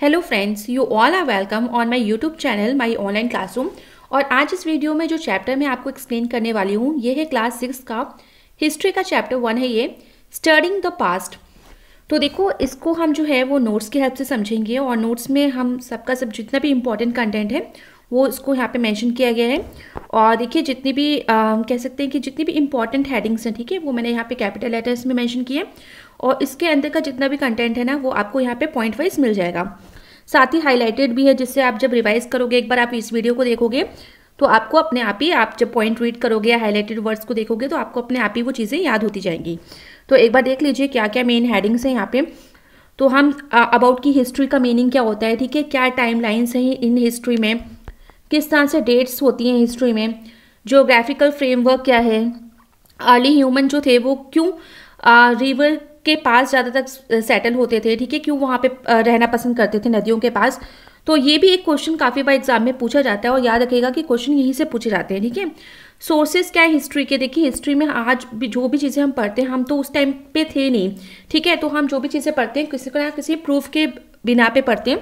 hello friends you all are welcome on my YouTube channel my online classroom और आज इस video में जो चैप्टर मैं आपको एक्सप्लेन करने वाली हूँ ये है क्लास सिक्स का हिस्ट्री का चैप्टर वन है ये स्टडिंग द पास्ट तो देखो इसको हम जो है वो नोट्स की हेल्प से समझेंगे और नोट्स में हम सबका सब जितना भी इम्पोर्टेंट कंटेंट है वो इसको यहाँ पे मेंशन किया गया है और देखिए जितनी भी आ, कह सकते हैं कि जितनी भी इंपॉर्टेंट हेडिंग्स हैं ठीक है वो मैंने यहाँ पे कैपिटल लेटर्स में मेंशन किए और इसके अंदर का जितना भी कंटेंट है ना वो आपको यहाँ पे पॉइंट वाइज मिल जाएगा साथ ही हाईलाइटेड भी है जिससे आप जब रिवाइज करोगे एक बार आप इस वीडियो को देखोगे तो आपको अपने आप ही आप जब पॉइंट रीड करोगे या हाईलाइटेड वर्ड्स को देखोगे तो आपको अपने आप ही वो चीज़ें याद होती जाएंगी तो एक बार देख लीजिए क्या क्या मेन हेडिंग्स हैं यहाँ पे तो हम अबाउट की हिस्ट्री का मीनिंग क्या होता है ठीक है क्या टाइम लाइन्स हैं इन हिस्ट्री में किस तरह से डेट्स होती हैं हिस्ट्री में जोग्राफिकल फ्रेमवर्क क्या है अर्ली ह्यूमन जो थे वो क्यों रिवर के पास ज़्यादा तक सेटल होते थे ठीक है क्यों वहाँ पे रहना पसंद करते थे नदियों के पास तो ये भी एक क्वेश्चन काफ़ी बार एग्जाम में पूछा जाता है और याद रखेगा कि क्वेश्चन यहीं से पूछे जाते हैं ठीक है सोर्सेज क्या है हिस्ट्री के देखिए हिस्ट्री में आज भी जो भी चीज़ें हम पढ़ते हैं हम तो उस टाइम पे थे नहीं ठीक है तो हम जो भी चीज़ें पढ़ते हैं किसी को ना किसी प्रूफ के बिना पे पढ़ते हैं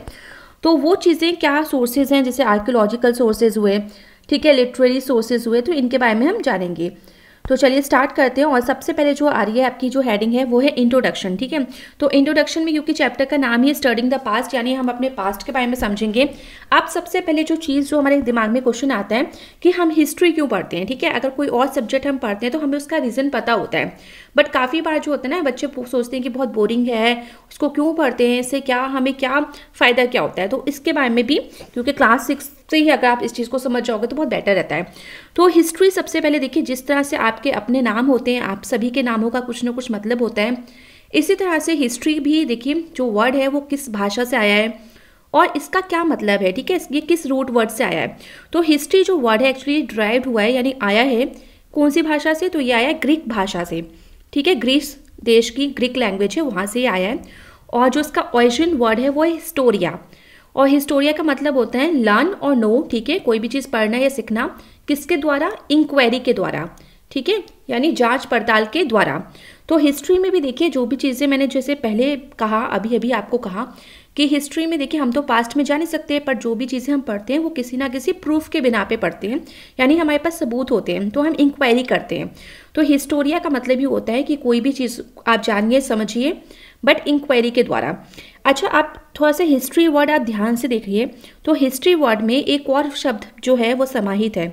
तो वो चीज़ें क्या सोर्सेज हैं जैसे आर्कियोलॉजिकल सोर्सेज हुए ठीक है लिटरेरी सोर्सेज हुए तो इनके बारे में हम जानेंगे तो चलिए स्टार्ट करते हैं और सबसे पहले जो आ रही है आपकी जो हैडिंग है वो है इंट्रोडक्शन ठीक है तो इंट्रोडक्शन में क्योंकि चैप्टर का नाम ही स्टडिंग द पास्ट यानी हम अपने पास्ट के बारे में समझेंगे अब सबसे पहले जो चीज़ जो हमारे दिमाग में क्वेश्चन आता है कि हम हिस्ट्री क्यों पढ़ते हैं ठीक है अगर कोई और सब्जेक्ट हम पढ़ते हैं तो हमें उसका रीज़न पता होता है बट काफ़ी बार जो होता है ना बच्चे सोचते हैं कि बहुत बोरिंग है उसको क्यों पढ़ते हैं इससे क्या हमें क्या फ़ायदा क्या होता है तो इसके बारे में भी क्योंकि क्लास सिक्स तो ये अगर आप इस चीज़ को समझ जाओगे तो बहुत बेटर रहता है तो हिस्ट्री सबसे पहले देखिए जिस तरह से आपके अपने नाम होते हैं आप सभी के नामों का कुछ ना कुछ मतलब होता है इसी तरह से हिस्ट्री भी देखिए जो वर्ड है वो किस भाषा से आया है और इसका क्या मतलब है ठीक है ये किस रूट वर्ड से आया है तो हिस्ट्री जो वर्ड है एक्चुअली ड्राइव हुआ है यानी आया है कौन सी भाषा से तो ये आया है ग्रीक भाषा से ठीक है ग्रीस देश की ग्रीक लैंग्वेज है वहाँ से ये आया है और जो इसका ओरिजिन वर्ड है वो है हिस्टोरिया और हिस्टोरिया का मतलब होता है लर्न और नो ठीक है कोई भी चीज़ पढ़ना या सीखना किसके द्वारा इंक्वायरी के द्वारा ठीक है यानी जांच पड़ताल के द्वारा तो हिस्ट्री में भी देखिए जो भी चीज़ें मैंने जैसे पहले कहा अभी अभी आपको कहा कि हिस्ट्री में देखिए हम तो पास्ट में जा नहीं सकते पर जो भी चीज़ें हम पढ़ते हैं वो किसी ना किसी प्रूफ के बिना पे पढ़ते हैं यानी हमारे पास सबूत होते हैं तो हम इंक्वायरी करते हैं तो हिस्टोरिया का मतलब ही होता है कि कोई भी चीज़ आप जानिए समझिए बट इंक्वायरी के द्वारा अच्छा आप थोड़ा सा हिस्ट्री वर्ड आप ध्यान से देखिए तो हिस्ट्री वर्ड में एक और शब्द जो है वो समाहित है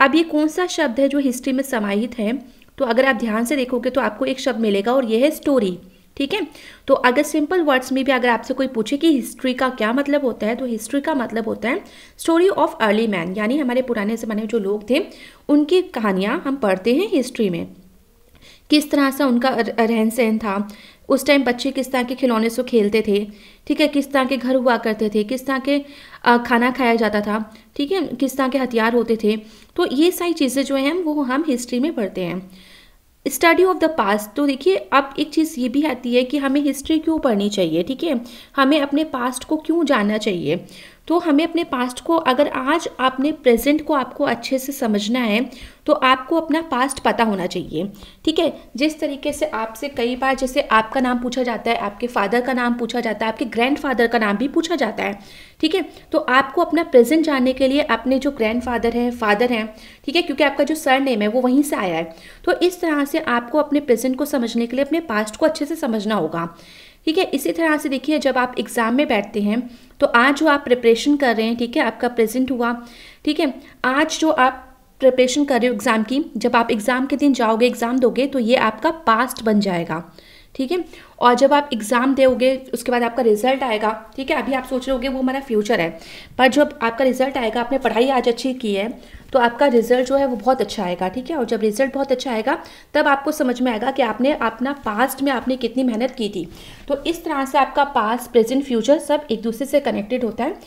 अब ये कौन सा शब्द है जो हिस्ट्री में समाहित है तो अगर आप ध्यान से देखोगे तो आपको एक शब्द मिलेगा और ये है स्टोरी ठीक है तो अगर सिंपल वर्ड्स में भी अगर आपसे कोई पूछे कि हिस्ट्री का क्या मतलब होता है तो हिस्ट्री का मतलब होता है स्टोरी ऑफ अर्ली मैन यानी हमारे पुराने ज़माने में जो लोग थे उनकी कहानियाँ हम पढ़ते हैं हिस्ट्री में किस तरह से उनका रहन सहन था उस टाइम बच्चे किस तरह के खिलौने से खेलते थे ठीक है किस तरह के घर हुआ करते थे किस तरह के खाना खाया जाता था ठीक है किस तरह के हथियार होते थे तो ये सारी चीज़ें जो हैं वो हम हिस्ट्री में पढ़ते हैं स्टडी ऑफ द पास्ट तो देखिए अब एक चीज़ ये भी आती है कि हमें हिस्ट्री क्यों पढ़नी चाहिए ठीक है हमें अपने पास्ट को क्यों जानना चाहिए तो हमें अपने पास्ट को अगर आज आपने प्रेजेंट को आपको अच्छे से समझना है तो आपको अपना पास्ट पता होना चाहिए ठीक है जिस तरीके से आपसे कई बार जैसे आपका नाम पूछा जाता है आपके फादर का नाम पूछा जाता है आपके ग्रैंडफादर का नाम भी पूछा जाता है ठीक है तो आपको अपना प्रेजेंट जानने के लिए अपने जो ग्रैंडफादर हैं फादर हैं ठीक है क्योंकि आपका जो सर नेम है वो वहीं से आया है तो इस तरह से आपको अपने प्रेजेंट को समझने के लिए अपने पास्ट को अच्छे से समझना होगा ठीक है इसी तरह से देखिए जब आप एग्ज़ाम में बैठते हैं तो आज जो आप प्रिपरेशन कर रहे हैं ठीक है आपका प्रेजेंट हुआ ठीक है आज जो आप प्रिपरेशन कर रहे हो एग्ज़ाम की जब आप एग्ज़ाम के दिन जाओगे एग्ज़ाम दोगे तो ये आपका पास्ट बन जाएगा ठीक है और जब आप एग्ज़ाम दोगे उसके बाद आपका रिजल्ट आएगा ठीक है अभी आप सोच रहे होगे वो हमारा फ्यूचर है पर जब आपका रिजल्ट आएगा आपने पढ़ाई आज अच्छी की है तो आपका रिजल्ट जो है वो बहुत अच्छा आएगा ठीक है और जब रिजल्ट बहुत अच्छा आएगा तब आपको समझ में आएगा कि आपने अपना पास्ट में आपने कितनी मेहनत की थी तो इस तरह से आपका पास्ट प्रेजेंट फ्यूचर सब एक दूसरे से कनेक्टेड होता है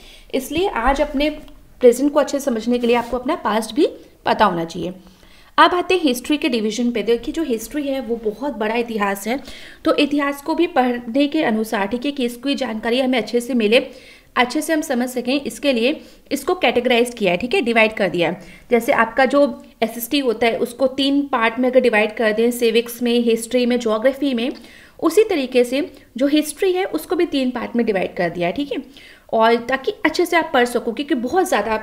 इसलिए आज अपने प्रेजेंट को अच्छे समझने के लिए आपको अपना पास्ट भी पता होना चाहिए अब आते हैं हिस्ट्री के डिवीजन पे देखिए जो हिस्ट्री है वो बहुत बड़ा इतिहास है तो इतिहास को भी पढ़ने के अनुसार ठीक है कि इसकी जानकारी हमें अच्छे से मिले अच्छे से हम समझ सकें इसके लिए इसको कैटेगराइज किया है ठीक है डिवाइड कर दिया है जैसे आपका जो एस होता है उसको तीन पार्ट में अगर डिवाइड कर दें सिविक्स में हिस्ट्री में जोग्राफी में उसी तरीके से जो हिस्ट्री है उसको भी तीन पार्ट में डिवाइड कर दिया है ठीक है और ताकि अच्छे से आप पढ़ सको क्योंकि बहुत ज़्यादा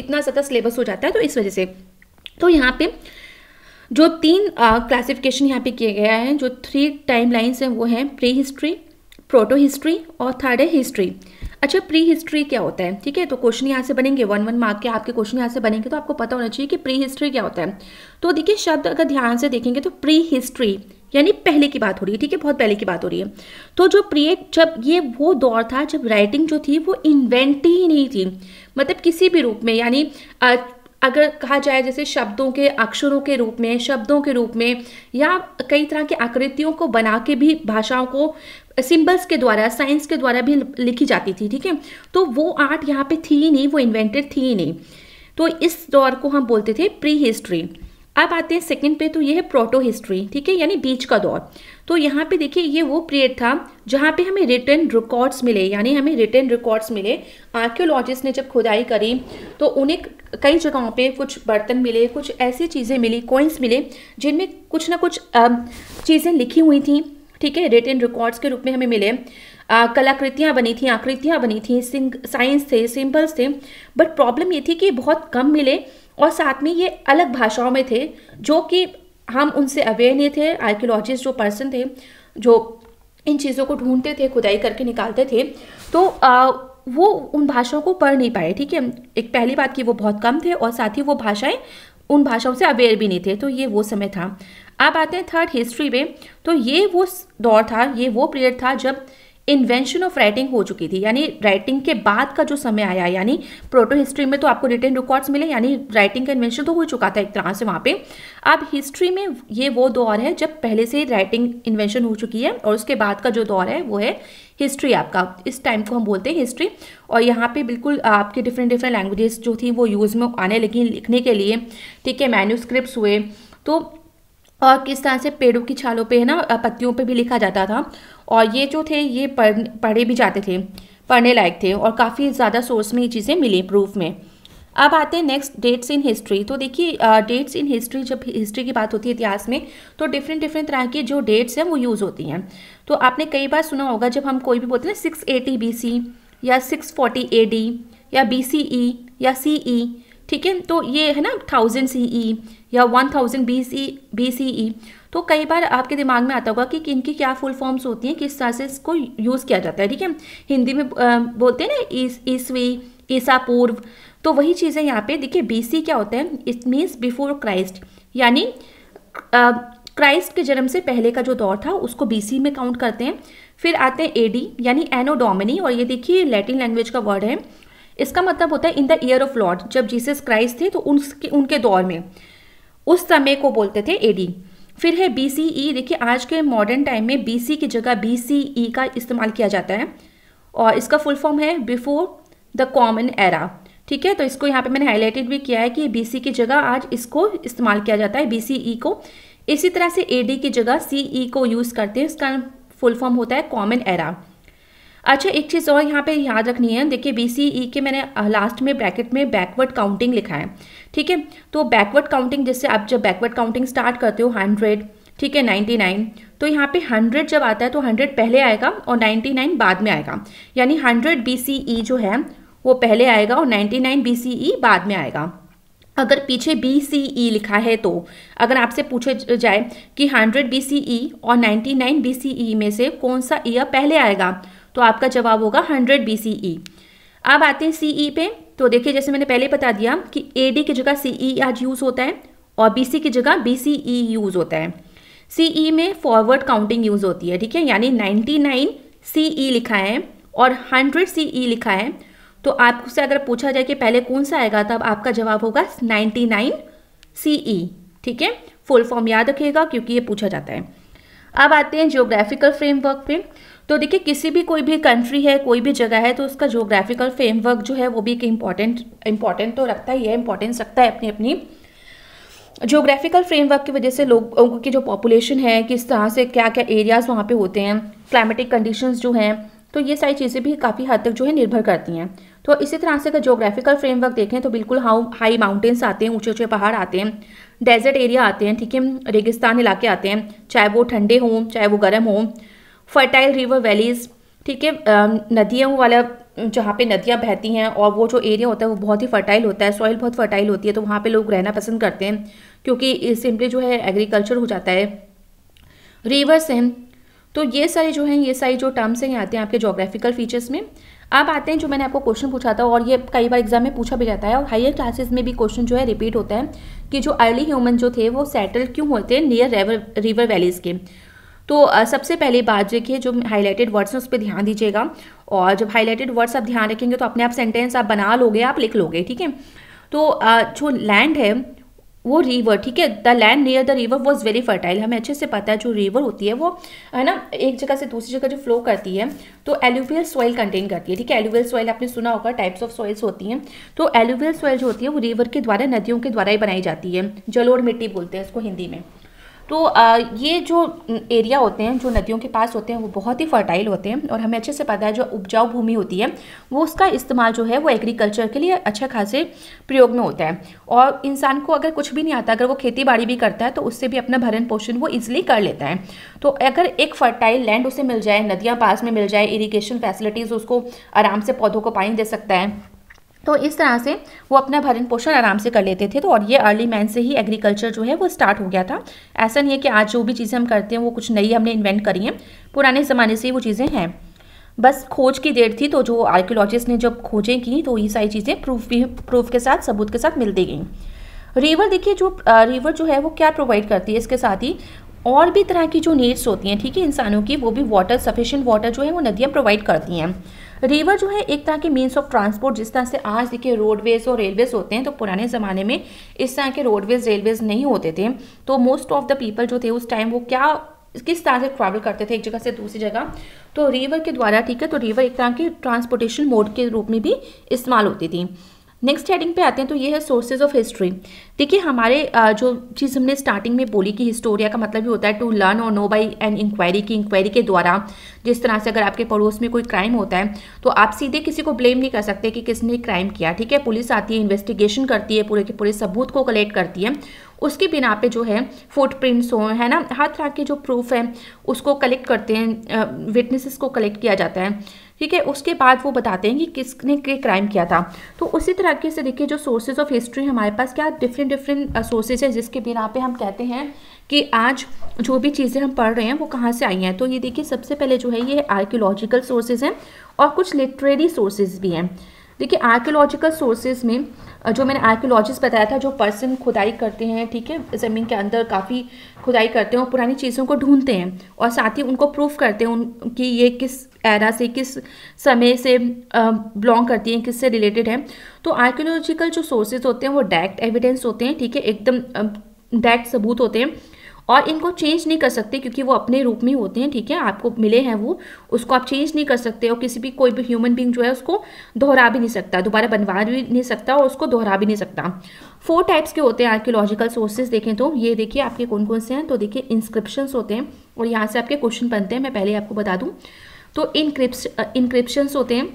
इतना ज़्यादा सिलेबस हो जाता है तो इस वजह से तो यहाँ पे जो तीन क्लासिफिकेशन यहाँ पे किए गया है जो थ्री टाइम लाइन्स हैं वो हैं प्री हिस्ट्री प्रोटो हिस्ट्री और थर्ड है हिस्ट्री अच्छा प्री हिस्ट्री क्या होता है ठीक है तो क्वेश्चन यहाँ से बनेंगे वन वन मार्क के आपके क्वेश्चन यहाँ से बनेंगे तो आपको पता होना चाहिए कि प्री हिस्ट्री क्या होता है तो देखिए शब्द अगर ध्यान से देखेंगे तो प्री हिस्ट्री यानी पहले की बात हो रही है ठीक है बहुत पहले की बात हो रही है तो जो प्रिय जब ये वो दौर था जब राइटिंग जो थी वो इन्वेंट ही नहीं थी मतलब किसी भी रूप में यानी अगर कहा जाए जैसे शब्दों के अक्षरों के रूप में शब्दों के रूप में या कई तरह की आकृतियों को बना के भी भाषाओं को सिंबल्स के द्वारा साइंस के द्वारा भी लिखी जाती थी ठीक है तो वो आर्ट यहाँ पे थी ही नहीं वो इन्वेंटेड थी ही नहीं तो इस दौर को हम बोलते थे प्री हिस्ट्री अब आते हैं सेकंड पे तो ये है प्रोटो हिस्ट्री ठीक है यानी बीच का दौर तो यहाँ पे देखिए ये वो पीरियड था जहाँ पे हमें रिटर्न रिकॉर्ड्स मिले यानी हमें रिटर्न रिकॉर्ड्स मिले आर्क्योलॉजिस्ट ने जब खुदाई करी तो उन्हें कई जगहों पे कुछ बर्तन मिले कुछ ऐसी चीज़ें मिली कॉइन्स मिले जिनमें कुछ ना कुछ चीज़ें लिखी हुई थी ठीक है रिटेन रिकॉर्ड्स के रूप में हमें मिले कलाकृतियाँ बनी थी आकृतियाँ बनी थी साइंस थे सिंपल्स थे बट प्रॉब्लम ये थी कि बहुत कम मिले और साथ में ये अलग भाषाओं में थे जो कि हम उनसे अवेयर नहीं थे आर्कियोलॉजिस्ट जो पर्सन थे जो इन चीज़ों को ढूंढते थे खुदाई करके निकालते थे तो आ, वो उन भाषाओं को पढ़ नहीं पाए ठीक है एक पहली बात की वो बहुत कम थे और साथ ही वो भाषाएं उन भाषाओं से अवेयर भी नहीं थे तो ये वो समय था अब आते हैं थर्ड हिस्ट्री में तो ये वो दौर था ये वो पीरियड था जब इन्वेंशन ऑफ राइटिंग हो चुकी थी यानी राइटिंग के बाद का जो समय आया यानी प्रोटो हिस्ट्री में तो आपको रिटर्न रिकॉर्ड्स मिले यानी राइटिंग का इन्वेंशन तो हो चुका था एक तरह से वहाँ पे अब हिस्ट्री में ये वो दौर है जब पहले से राइटिंग इन्वेंशन हो चुकी है और उसके बाद का जो दौर है वो है हिस्ट्री आपका इस टाइम को हम बोलते हैं हिस्ट्री और यहाँ पे बिल्कुल आपके डिफरेंट डिफरेंट लैंग्वेजेस जो थी वो यूज़ में आने लगी लिखने के लिए ठीक है मैन्यूस्क्रिप्ट हुए तो और किस तरह से पेड़ों की छालों पे है ना पत्तियों पे भी लिखा जाता था और ये जो थे ये पढ़ पढ़े भी जाते थे पढ़ने लायक थे और काफ़ी ज़्यादा सोर्स में ये चीज़ें मिली प्रूफ में अब आते हैं नेक्स्ट डेट्स इन हिस्ट्री तो देखिए डेट्स इन हिस्ट्री जब हिस्ट्री की बात होती है इतिहास में तो डिफरेंट डिफरेंट तरह की जो डेट्स हैं वो यूज़ होती हैं तो आपने कई बार सुना होगा जब हम कोई भी बोलते हैं सिक्स एटी बी सी या सिक्स फोर्टी ए डी या बी सी ई या सी ई e, ठीक है तो ये है ना थाउजेंड सी ई या one thousand B C B C E तो कई बार आपके दिमाग में आता होगा कि इनकी क्या फुल फॉर्म्स होती हैं किस तरह से इसको यूज़ किया जाता है ठीक है हिंदी में बोलते हैं ना ईसवी इस, ईसा पूर्व तो वही चीज़ें यहाँ पे देखिए सी क्या होता है इट मीन्स बिफोर क्राइस्ट यानी क्राइस्ट के जन्म से पहले का जो दौर था उसको सी में काउंट करते हैं फिर आते हैं ए डी यानी एनो डोमिनी और ये देखिए लैटिन लैंग्वेज का वर्ड है इसका मतलब होता है in the year of Lord जब जीसस क्राइस्ट थे तो उनके उनके दौर में उस समय को बोलते थे एडी फिर है बी सी ई देखिए आज के मॉडर्न टाइम में बी सी की जगह बी सी ई का इस्तेमाल किया जाता है और इसका फुल फॉर्म है बिफोर द कॉमन एरा ठीक है तो इसको यहाँ पे मैंने हाईलाइटेड भी किया है कि बी सी की जगह आज इसको इस्तेमाल किया जाता है बी सी ई को इसी तरह से ए डी की जगह सी ई e को यूज़ करते हैं इसका फुल फॉर्म होता है कॉमन एरा अच्छा एक चीज़ और यहाँ पे याद रखनी है देखिए बी सी ई के मैंने लास्ट में ब्रैकेट में बैकवर्ड काउंटिंग लिखा है ठीक है तो बैकवर्ड काउंटिंग जिससे आप जब बैकवर्ड काउंटिंग स्टार्ट करते हो हंड्रेड ठीक है नाइन्टी नाइन तो यहाँ पे हंड्रेड जब आता है तो हंड्रेड पहले आएगा और नाइन्टी नाइन बाद में आएगा यानी हंड्रेड बी सी ई जो है वो पहले आएगा और ninety nine B C E बाद में आएगा अगर पीछे बी सी ई लिखा है तो अगर आपसे पूछे जाए कि हंड्रेड बी सी ई और ninety nine B C E में से कौन सा ईयर पहले आएगा तो आपका जवाब होगा हंड्रेड बी सी ई अब आते हैं सी ई e पे तो देखिए जैसे मैंने पहले बता दिया कि ए डी की जगह सी ई e आज यूज़ होता है और बी सी की जगह बी सी ई यूज़ होता है सी ई e में फॉरवर्ड काउंटिंग यूज़ होती है ठीक है यानी नाइन्टी नाइन सी ई लिखा है और हंड्रेड सी ई लिखा है तो आपसे अगर पूछा जाए कि पहले कौन सा आएगा तब आपका जवाब होगा नाइन्टी नाइन सी ई ठीक है फुल फॉर्म याद रखिएगा क्योंकि ये पूछा जाता है अब आते हैं जियोग्राफिकल फ्रेमवर्क पे तो देखिए किसी भी कोई भी कंट्री है कोई भी जगह है तो उसका जोग्राफिकल फ्रेमवर्क जो है वो भी एक इम्पॉर्टेंट इम्पॉर्टेंट तो रखता ही है इम्पॉर्टेंस रखता है अपनी अपनी जोग्राफिकल फ्रेमवर्क की वजह से लोगों की जो पॉपुलेशन है किस तरह से क्या क्या एरियाज़ वहाँ पर होते हैं क्लाइमेटिक कंडीशन जो हैं तो ये सारी चीज़ें भी काफ़ी हद तक जो है निर्भर करती हैं तो इसी तरह से अगर जोग्राफिकल फ्रेमवर्क देखें तो बिल्कुल हाउ हाई माउंटेन्स आते हैं ऊँचे ऊँचे पहाड़ आते हैं डेजर्ट एरिया आते हैं ठीक है रेगिस्तान इलाके आते हैं चाहे वो ठंडे हों चाहे वो गर्म हों फर्टाइल रिवर वैलीज़ ठीक है नदियों वाला जहाँ पे नदियाँ बहती हैं और वो जो एरिया होता है वो बहुत ही फर्टाइल होता है सॉइल बहुत फर्टाइल होती है तो वहाँ पे लोग रहना पसंद करते हैं क्योंकि सिंपली जो है एग्रीकल्चर हो जाता है रिवर्स हैं तो ये सारे जो हैं ये सारी जो टर्म्स हैं ये आते हैं आपके जोग्राफिकल फीचर्स में अब आते हैं जो मैंने आपको क्वेश्चन पूछा था और ये कई बार एग्जाम में पूछा भी जाता है और हाइयर क्लासेज में भी क्वेश्चन जो है रिपीट होता है कि जो अर्ली ह्यूमन जो थे वो सेटल क्यों होते हैं नियर रिवर रिवर वैलीज़ के तो सबसे पहले बात देखिए जो हाईलाइटेड वर्ड्स हैं उस पर ध्यान दीजिएगा और जब हाईलाइटेड वर्ड्स आप ध्यान रखेंगे तो अपने आप सेंटेंस आप बना लोगे आप लिख लोगे ठीक है तो जो लैंड है वो रिवर ठीक है the land near the river was very fertile हमें अच्छे से पता है जो रिवर होती है वो है ना एक जगह से दूसरी जगह जो फ्लो करती है तो एलुवियल सॉइल कंटेन करती है ठीक है एलुवियल सॉइल आपने सुना होगा टाइप्स ऑफ सॉइल्स होती हैं तो एलुवियल सॉइल जो होती है वो रिवर के द्वारा नदियों के द्वारा ही बनाई जाती है जलोड़ मिट्टी बोलते हैं उसको हिंदी में तो ये जो एरिया होते हैं जो नदियों के पास होते हैं वो बहुत ही फर्टाइल होते हैं और हमें अच्छे से पता है जो उपजाऊ भूमि होती है वो उसका इस्तेमाल जो है वो एग्रीकल्चर के लिए अच्छे खासे प्रयोग में होता है और इंसान को अगर कुछ भी नहीं आता अगर वो खेती बाड़ी भी करता है तो उससे भी अपना भरण पोषण वो ईजिली कर लेता है तो अगर एक फर्टाइल लैंड उसे मिल जाए नदियाँ पास में मिल जाए इरीगेशन फैसिलिटीज़ उसको आराम से पौधों को पानी दे सकता है तो इस तरह से वो अपना भरण पोषण आराम से कर लेते थे तो और ये अर्ली मैन से ही एग्रीकल्चर जो है वो स्टार्ट हो गया था ऐसा नहीं है कि आज जो भी चीज़ें हम करते हैं वो कुछ नई हमने इन्वेंट करी हैं पुराने ज़माने से ही वो चीज़ें हैं बस खोज की देर थी तो जो आर्कियोलॉजिस्ट ने जब खोजें की तो ये सारी चीज़ें प्रूफ भी प्रूफ के साथ सबूत के साथ मिलती गई रिवर देखिए जो रिवर जो है वो क्या प्रोवाइड करती है इसके साथ ही और भी तरह की जो नीड्स होती हैं ठीक है इंसानों की वो भी वाटर सफिशेंट वाटर जो है वो नदियाँ प्रोवाइड करती हैं रिवर जो है एक तरह के मीन्स ऑफ ट्रांसपोर्ट जिस तरह से आज देखिए रोडवेज और रेलवेज होते हैं तो पुराने ज़माने में इस तरह के रोडवेज रेलवेज नहीं होते थे तो मोस्ट ऑफ द पीपल जो थे उस टाइम वो क्या किस तरह से ट्रैवल करते थे एक जगह से दूसरी जगह तो रिवर के द्वारा ठीक है तो रिवर एक तरह की ट्रांसपोर्टेशन मोड के रूप में भी इस्तेमाल होती थी नेक्स्ट हेडिंग पे आते हैं तो ये है सोर्सेज ऑफ हिस्ट्री देखिए हमारे जो चीज़ हमने स्टार्टिंग में बोली कि हिस्टोरिया का मतलब ही होता है टू लर्न और नो बाई एन इंक्वायरी की इंक्वायरी के द्वारा जिस तरह से अगर आपके पड़ोस में कोई क्राइम होता है तो आप सीधे किसी को ब्लेम नहीं कर सकते कि किसने क्राइम किया ठीक है पुलिस आती है इन्वेस्टिगेशन करती है पूरे के पूरे सबूत को कलेक्ट करती है उसके बिना पे जो है फुटप्रिंट्स हों है ना हर तरह के जो प्रूफ है उसको कलेक्ट करते हैं विटनेसेस को कलेक्ट किया जाता है ठीक है उसके बाद वो बताते हैं कि किसने के क्राइम किया था तो उसी तरीके से देखिए जो सोर्सेज ऑफ हिस्ट्री हमारे पास क्या डिफरेंट डिफरेंट सोर्सेज है जिसके बिना पे हम कहते हैं कि आज जो भी चीज़ें हम पढ़ रहे हैं वो कहाँ से आई हैं तो ये देखिए सबसे पहले जो है ये आर्कियोलॉजिकल सोर्सेज हैं और कुछ लिटरेरी सोर्सेज भी हैं देखिए आर्कियोलॉजिकल सोर्सेज में जो मैंने आर्कियोलॉजिस्ट बताया था जो पर्सन खुदाई करते हैं ठीक है ज़मीन के अंदर काफ़ी खुदाई करते हैं और पुरानी चीज़ों को ढूंढते हैं और साथ ही उनको प्रूफ करते हैं उन कि ये किस एरा से किस समय से बिलोंग करती हैं किससे रिलेटेड है तो आर्कियोलॉजिकल जो सोर्सेज होते हैं वो डायरेक्ट एविडेंस होते हैं ठीक है एकदम डायरेक्ट सबूत होते हैं और इनको चेंज नहीं कर सकते क्योंकि वो अपने रूप में होते हैं ठीक है आपको मिले हैं वो उसको आप चेंज नहीं कर सकते और किसी भी कोई भी ह्यूमन बींग जो है उसको दोहरा भी नहीं सकता दोबारा बनवा भी नहीं सकता और उसको दोहरा भी नहीं सकता फोर टाइप्स के होते हैं आर्कियोलॉजिकल सोर्सेज देखें तो ये देखिए आपके कौन कौन से हैं तो देखिए इंस्क्रिप्शंस होते हैं और यहाँ से आपके क्वेश्चन बनते हैं मैं पहले आपको बता दूँ तो इनक्रिप्स इनक्रिप्शंस होते हैं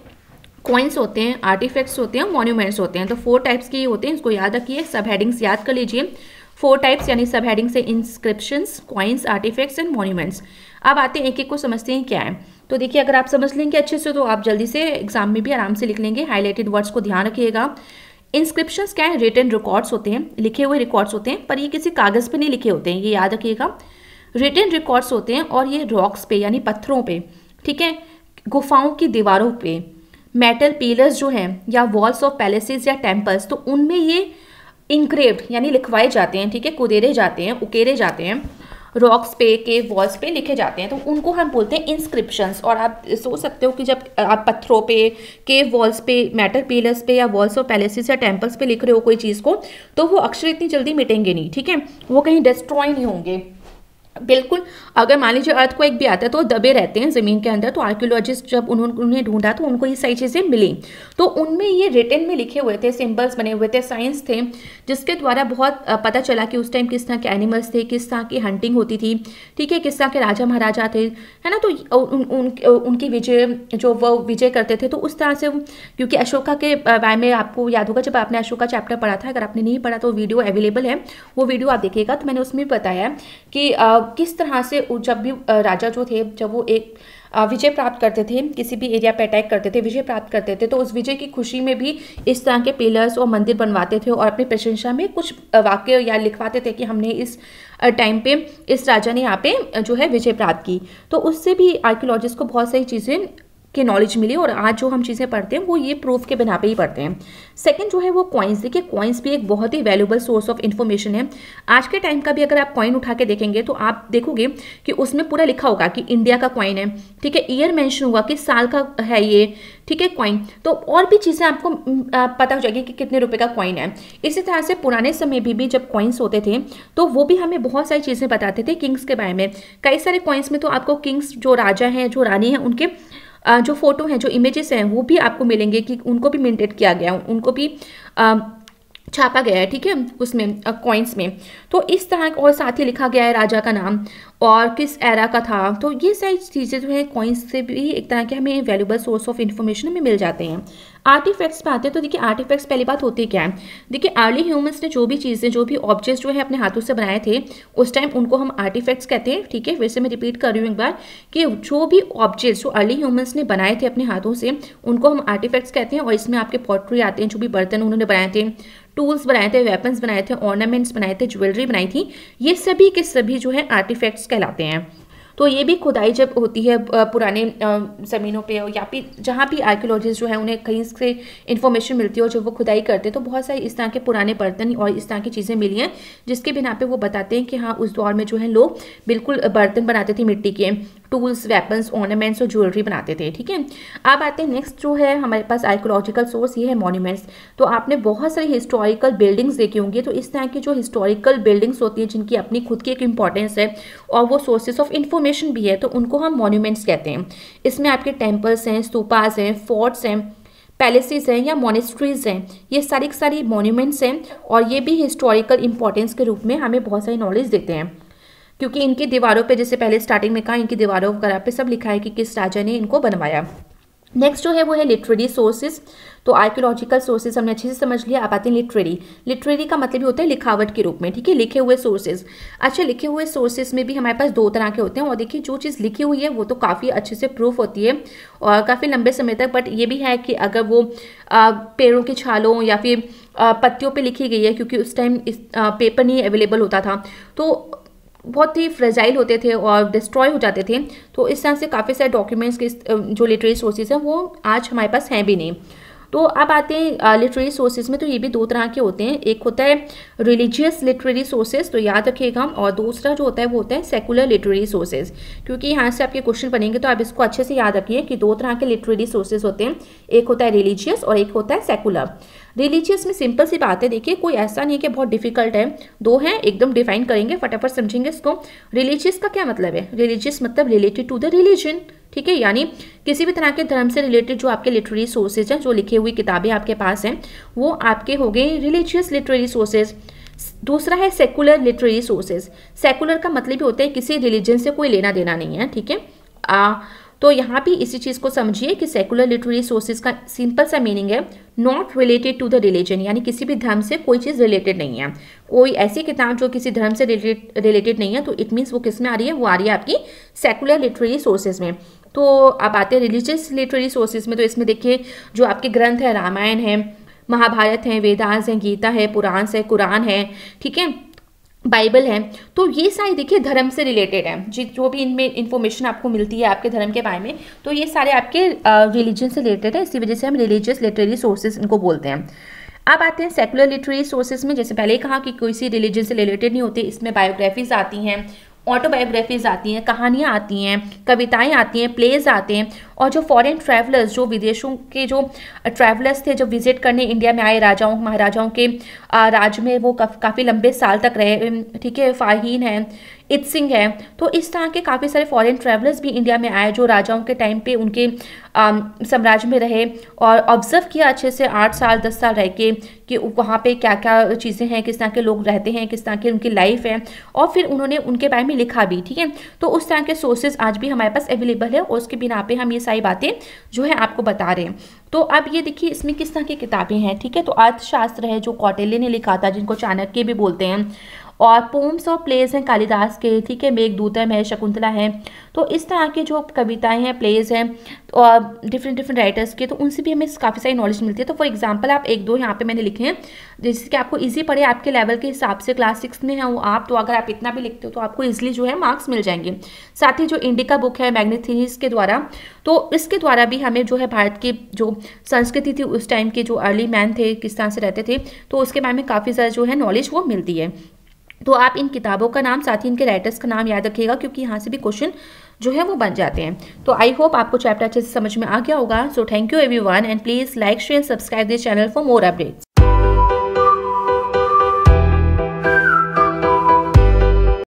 कॉइन्स होते हैं आर्टिफैक्ट्स होते हैं मॉन्यूमेंट्स होते हैं तो फोर टाइप्स के ये होते हैं इसको याद रखिए सब हेडिंग्स याद कर लीजिए फोर टाइप्स यानी सब subheading inscriptions coins artefacts and monuments अब आते हैं एक एक को समझते हैं क्या है तो देखिए अगर आप समझ लेंगे अच्छे से तो आप जल्दी से एग्जाम में भी आराम से लिख लेंगे हाईलाइटेड वर्ड्स को ध्यान रखिएगा इंस्क्रिप्शंस क्या है रिटर्न रिकॉर्ड्स होते हैं लिखे हुए रिकॉर्ड्स होते हैं पर ये किसी कागज़ पे नहीं लिखे होते हैं ये याद रखिएगा रिटर्न रिकॉर्ड्स होते हैं और ये रॉक्स पे यानी पत्थरों पे ठीक है गुफाओं की दीवारों पे मेटल पीलर्स जो हैं या वॉल्स ऑफ पैलेसेस या टेम्पल्स तो उनमें ये इंक्रेव्ड यानी लिखवाए जाते हैं ठीक है कुदेरे जाते हैं उकेरे जाते हैं रॉक्स पे के वॉल्स पे लिखे जाते हैं तो उनको हम बोलते हैं इंस्क्रिप्शंस और आप सोच सकते हो कि जब आप पत्थरों पे के वॉल्स पे मैटर पीलर्स पे या वॉल्स और पैलेसेस या टेम्पल्स पे लिख रहे हो कोई चीज़ को तो वो अक्षर इतनी जल्दी मिटेंगे नहीं ठीक है वो कहीं डिस्ट्रॉय नहीं होंगे बिल्कुल अगर मान लीजिए अर्थ को एक भी आता है तो दबे रहते हैं ज़मीन के अंदर तो आर्कियोलॉजिस्ट जब उन्होंने उन्हें ढूंढा तो उनको ये सारी चीज़ें मिली तो उनमें ये रिटर्न में लिखे हुए थे सिम्बल्स बने हुए थे साइंस थे जिसके द्वारा बहुत पता चला कि उस टाइम किस तरह के एनिमल्स थे किस तरह की हंटिंग होती थी ठीक है किस तरह के राजा महाराजा थे है ना तो उन, उन, उनकी विजय जो वो विजय करते थे तो उस तरह से क्योंकि अशोका के बारे में आपको याद होगा जब आपने अशोका चैप्टर पढ़ा था अगर आपने नहीं पढ़ा तो वीडियो अवेलेबल है वो वीडियो आप देखिएगा तो मैंने उसमें बताया कि किस तरह से जब भी राजा जो थे जब वो एक विजय प्राप्त करते थे किसी भी एरिया पे अटैक करते थे विजय प्राप्त करते थे तो उस विजय की खुशी में भी इस तरह के पिलर्स और मंदिर बनवाते थे और अपनी प्रशंसा में कुछ वाक्य या लिखवाते थे कि हमने इस टाइम पे इस राजा ने यहाँ पे जो है विजय प्राप्त की तो उससे भी आर्कियोलॉजिस्ट को बहुत सारी चीज़ें के नॉलेज मिले और आज जो हम चीज़ें पढ़ते हैं वो ये प्रूफ के बिना पे ही पढ़ते हैं सेकंड जो है वो कॉइन्स देखिए कॉइन्स भी एक बहुत ही वैल्यूबल सोर्स ऑफ इन्फॉर्मेशन है आज के टाइम का भी अगर आप कॉइन उठा के देखेंगे तो आप देखोगे कि उसमें पूरा लिखा होगा कि इंडिया का कॉइन है ठीक है ईयर मैंशन हुआ कि साल का है ये ठीक है कॉइन तो और भी चीज़ें आपको पता हो जाएगी कि कितने रुपये का कॉइन है इसी तरह से पुराने समय भी, भी जब कॉइन्स होते थे तो वो भी हमें बहुत सारी चीज़ें बताते थे किंग्स के बारे में कई सारे कॉइन्स में तो आपको किंग्स जो राजा हैं जो रानी हैं उनके जो फ़ोटो हैं जो इमेजेस हैं वो भी आपको मिलेंगे कि उनको भी मिंटेड किया गया उनको भी छापा गया है ठीक है उसमें कॉइन्स में तो इस तरह और साथ ही लिखा गया है राजा का नाम और किस एरा का था तो ये सारी चीज़ें जो है कॉइन्स से भी एक तरह के हमें वैल्यूबल सोर्स ऑफ इन्फॉर्मेशन हमें मिल जाते हैं आर्टिफैक्ट्स पे आते हैं तो देखिए आर्टिफैक्ट्स पहली बात होती क्या है देखिए अर्ली ह्यूमन्स ने जो भी चीज़ें जो भी ऑब्जेक्ट्स जो है अपने हाथों से बनाए थे उस टाइम उनको हम आर्टिफैक्ट्स कहते हैं ठीक है फिर से मैं रिपीट कर रही हूँ एक बार कि जो भी ऑब्जेक्ट्स जो अर्ली ह्यूमन्स ने बनाए थे अपने हाथों से उनको हम आर्टिफैक्ट्स कहते हैं और इसमें आपके पॉटरी आते हैं जो भी बर्तन उन्होंने बनाए थे टूल्स बनाए थे वेपन्स बनाए थे ऑर्नामेंट्स बनाए थे ज्वेलरी बनाई थी ये सभी के सभी जो है आर्टिफैक्ट्स कहलाते हैं तो ये भी खुदाई जब होती है पुराने ज़मीनों पर या फिर जहाँ भी आर्कियोलॉजिस्ट जो है उन्हें कहीं से इन्फॉर्मेशन मिलती है और जब वो खुदाई करते हैं तो बहुत सारे इस तरह के पुराने बर्तन और इस तरह की चीज़ें मिली हैं जिसके बिना पे वो बताते हैं कि हाँ उस दौर में जो है लोग बिल्कुल बर्तन बनाते थे मिट्टी के टूल्स वेपन्स ऑर्नामेंट्स और ज्वेलरी बनाते थे ठीक है अब आते हैं नेक्स्ट जो है हमारे पास आर्कोलॉजिकल सोर्स ये है मोन्यूमेंट्स तो आपने बहुत सारी हिस्टोरिकल बिल्डिंग्स देखी होंगी तो इस तरह की जो हिस्टोरिकल बिल्डिंग्स होती हैं जिनकी अपनी खुद की एक इंपॉर्टेंस है और वो सोर्सेज ऑफ इन्फॉर्मेशन भी है तो उनको हम मोन्यूमेंट्स कहते हैं इसमें आपके टेम्पल्स हैं स्तूपाज हैं फोर्ट्स हैं पैलेसेस हैं या मोनेस्ट्रीज़ हैं ये सारी सारी मोन्यूमेंट्स हैं और ये भी हिस्टोरिकल इंपॉर्टेंस के रूप में हमें बहुत सारी नॉलेज देते हैं क्योंकि इनकी दीवारों पे जैसे पहले स्टार्टिंग में कहा इनकी दीवारों वगैरह पे सब लिखा है कि किस राजा ने इनको बनवाया नेक्स्ट जो है वो है लिटरेरी सोर्सेज तो आर्कियोलॉजिकल सोर्सेज हमने अच्छे से समझ लिया आप आते हैं लिटरेरी लिटरेरी का मतलब ही होता है लिखावट के रूप में ठीक है लिखे हुए सोर्सेज अच्छे लिखे हुए सोर्सेज में भी हमारे पास दो तरह के होते हैं और देखिए जो चीज़ लिखी हुई है वो तो काफ़ी अच्छे से प्रूफ होती है और काफ़ी लंबे समय तक बट ये भी है कि अगर वो पेड़ों की छालों या फिर पत्तियों पे लिखी गई है क्योंकि उस टाइम पेपर नहीं अवेलेबल होता था तो बहुत ही फ्रेजाइल होते थे और डिस्ट्रॉय हो जाते थे तो इस तरह से काफ़ी सारे डॉक्यूमेंट्स के जो लिटरेरी सोर्सेज हैं वो आज हमारे पास हैं भी नहीं तो अब आते हैं लिटरेरी सोर्सेज में तो ये भी दो तरह के होते हैं एक होता है रिलीजियस लिटरेरी सोर्सेज तो याद रखिएगा हम और दूसरा जो होता है वो होता है सेकुलर लिटरेरी सोर्सेज क्योंकि यहाँ से आपके क्वेश्चन बनेंगे तो आप इसको अच्छे से याद रखिए कि दो तरह के लिटरेरी सोर्सेज होते हैं एक होता है रिलीजियस और एक होता है सेकुलर रिलीजियस में सिंपल सी बात है देखिए कोई ऐसा नहीं है कि बहुत डिफिकल्ट है दो हैं एकदम डिफाइन करेंगे फटाफट समझेंगे इसको रिलीजियस का क्या मतलब है रिलीजियस मतलब रिलेटेड टू द रिलीजन ठीक है यानी किसी भी तरह के धर्म से रिलेटेड जो आपके लिटरेरी सोर्सेज हैं जो लिखी हुई किताबें आपके पास हैं वो आपके हो गए रिलीजियस लिटरेरी सोर्सेज दूसरा है सेकुलर लिटरेरी सोर्सेज सेकुलर का मतलब ही होता है किसी रिलीजन से कोई लेना देना नहीं है ठीक है तो यहाँ भी इसी चीज़ को समझिए कि सेकुलर लिटरेरी सोर्सेज का सिंपल सा मीनिंग है not related to the religion यानी किसी भी धर्म से कोई चीज़ रिलेटेड नहीं है कोई ऐसी किताब जो किसी धर्म से रिलेटेड नहीं है तो इट मीन्स वो किस में आ रही है वो आ रही है आपकी सेकुलर लिटरेरी सोर्सेज में तो अब आते हैं रिलीजियस लिटरेरी सोर्सेज में तो इसमें देखिए जो आपके ग्रंथ है रामायण है महाभारत है वेदांश है गीता है पुराण है कुरान है ठीक है बाइबल है तो ये सारी देखिए धर्म से रिलेटेड है जी जो भी इनमें इन्फॉर्मेशन आपको मिलती है आपके धर्म के बारे में तो ये सारे आपके रिलीजन से रिलेटेड है इसी वजह से हम रिलीजियस लिटरेरी सोर्सेज इनको बोलते हैं अब आते हैं सेकुलर लिटरेरी सोर्सेज में जैसे पहले ही कहा कि कोई सी रिलीजन से रिलेटेड नहीं होती इसमें बायोग्राफीज आती हैं ऑटोबायोग्राफीज आती हैं कहानियाँ आती हैं कविताएं आती हैं प्लेज आते हैं और जो फॉरेन ट्रैवलर्स जो विदेशों के जो ट्रैवलर्स थे जो विजिट करने इंडिया में आए राजाओं महाराजाओं के राज में वो काफ़ी लंबे साल तक रहे ठीक है फाहीन हैं इत्सिंग है तो इस तरह के काफ़ी सारे फॉरेन ट्रैवलर्स भी इंडिया में आए जो राजाओं के टाइम पे उनके साम्राज्य में रहे और ऑब्जर्व किया अच्छे से आठ साल दस साल रह के कि वहाँ पे क्या क्या चीज़ें हैं किस तरह के लोग रहते हैं किस तरह की उनकी लाइफ है और फिर उन्होंने उनके बारे में लिखा भी ठीक है तो उस तरह के सोर्सेज आज भी हमारे पास अवेलेबल है और उसके बिना पे हम ये सारी बातें जो है आपको बता रहे हैं तो अब ये देखिए इसमें किस तरह की किताबें हैं ठीक है तो अर्थशास्त्र है जो कौटिल्य ने लिखा था जिनको चाणक्य भी बोलते हैं और पोम्स और प्लेज हैं कालिदास के ठीक है मेघदूतम है शकुंतला है तो इस तरह के जो कविताएं हैं प्लेज हैं और डिफरेंट डिफरेंट राइटर्स के तो उनसे भी हमें काफ़ी सारी नॉलेज मिलती है तो फॉर एग्जाम्पल आप एक दो यहाँ पे मैंने लिखे हैं जैसे कि आपको ईजी पढ़े आपके लेवल के हिसाब से क्लास सिक्स में है वो आप तो अगर आप इतना भी लिखते हो तो आपको ईजिली जो है मार्क्स मिल जाएंगे साथ ही जो इंडिका बुक है मैग्नेथीनिस के द्वारा तो इसके द्वारा भी हमें जो है भारत की जो संस्कृति थी उस टाइम के जो अर्ली मैन थे किस तरह से रहते थे तो उसके बारे में काफ़ी ज़्यादा जो है नॉलेज वो मिलती है तो आप इन किताबों का नाम साथ ही इनके राइटर्स का नाम याद रखिएगा क्योंकि यहाँ से भी क्वेश्चन जो है वो बन जाते हैं तो आई होप आपको चैप्टर अच्छे से समझ में आ गया होगा so thank you everyone and please like share and subscribe this channel for more updates